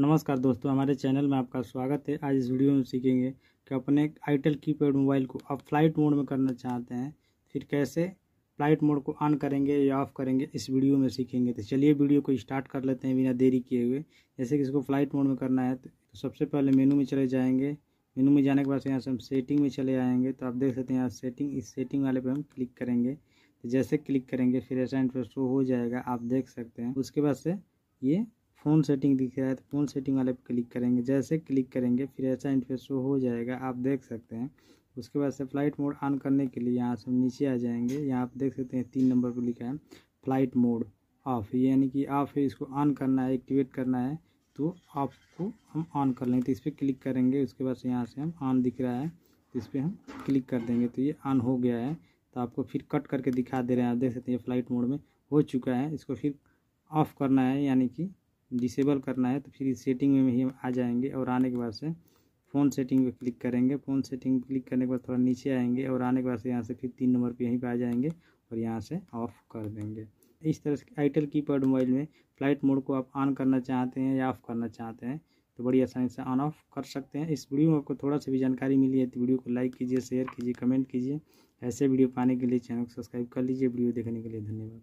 नमस्कार दोस्तों हमारे चैनल में आपका स्वागत है आज इस वीडियो में सीखेंगे कि अपने आईटेल कीपैड मोबाइल को आप फ्लाइट मोड में करना चाहते हैं फिर कैसे फ्लाइट मोड को ऑन करेंगे या ऑफ करेंगे इस वीडियो में सीखेंगे तो चलिए वीडियो को स्टार्ट कर लेते हैं बिना देरी किए हुए जैसे कि इसको फ्लाइट मोड में करना है तो, तो सबसे पहले मेनू में चले जाएँगे मेनू में जाने के बाद यहाँ से हम सेटिंग में चले आएँगे तो आप देख सकते हैं यहाँ सेटिंग इस सेटिंग वाले पर हम क्लिक करेंगे तो जैसे क्लिक करेंगे फिर ऐसा इंटरेस्ट हो जाएगा आप देख सकते हैं उसके बाद से ये फ़ोन सेटिंग दिख रहा है तो फ़ोन सेटिंग वाले पर क्लिक करेंगे जैसे क्लिक करेंगे फिर ऐसा इंटरफेस शो हो जाएगा आप देख सकते हैं उसके बाद से फ्लाइट मोड ऑन करने के लिए यहाँ से हम नीचे आ जाएंगे यहाँ आप देख सकते हैं तीन नंबर पर लिखा है फ्लाइट मोड ऑफ यानी कि ऑफ है इसको ऑन करना है एक्टिवेट करना है तो ऑफ को हम ऑन कर लेंगे तो इस पर क्लिक करेंगे उसके बाद से यहाँ से हम ऑन दिख रहा है तो इस पर हम क्लिक कर देंगे तो ये ऑन हो गया है तो आपको फिर कट करके दिखा दे रहे हैं आप देख सकते हैं फ्लाइट मोड में हो चुका है इसको फिर ऑफ करना है यानी कि डिसेबल करना है तो फिर इस सेटिंग में ही हम आ जाएंगे और आने के बाद से फ़ोन सेटिंग पे क्लिक करेंगे फ़ोन सेटिंग क्लिक करने के बाद थोड़ा नीचे आएंगे और आने के बाद से यहाँ से फिर तीन नंबर पे यहीं पे आ जाएंगे और यहाँ से ऑफ़ कर देंगे इस तरह से आइटल कीपैड मोबाइल में फ्लाइट मोड को आप ऑन करना चाहते हैं या ऑफ़ करना चाहते हैं तो बड़ी आसानी से ऑन ऑफ कर सकते हैं इस वीडियो में आपको थोड़ा सा भी जानकारी मिली है तो वीडियो को लाइक कीजिए शेयर कीजिए कमेंट कीजिए ऐसे वीडियो पाने के लिए चैनल को सब्सक्राइब कर लीजिए वीडियो देखने के लिए धन्यवाद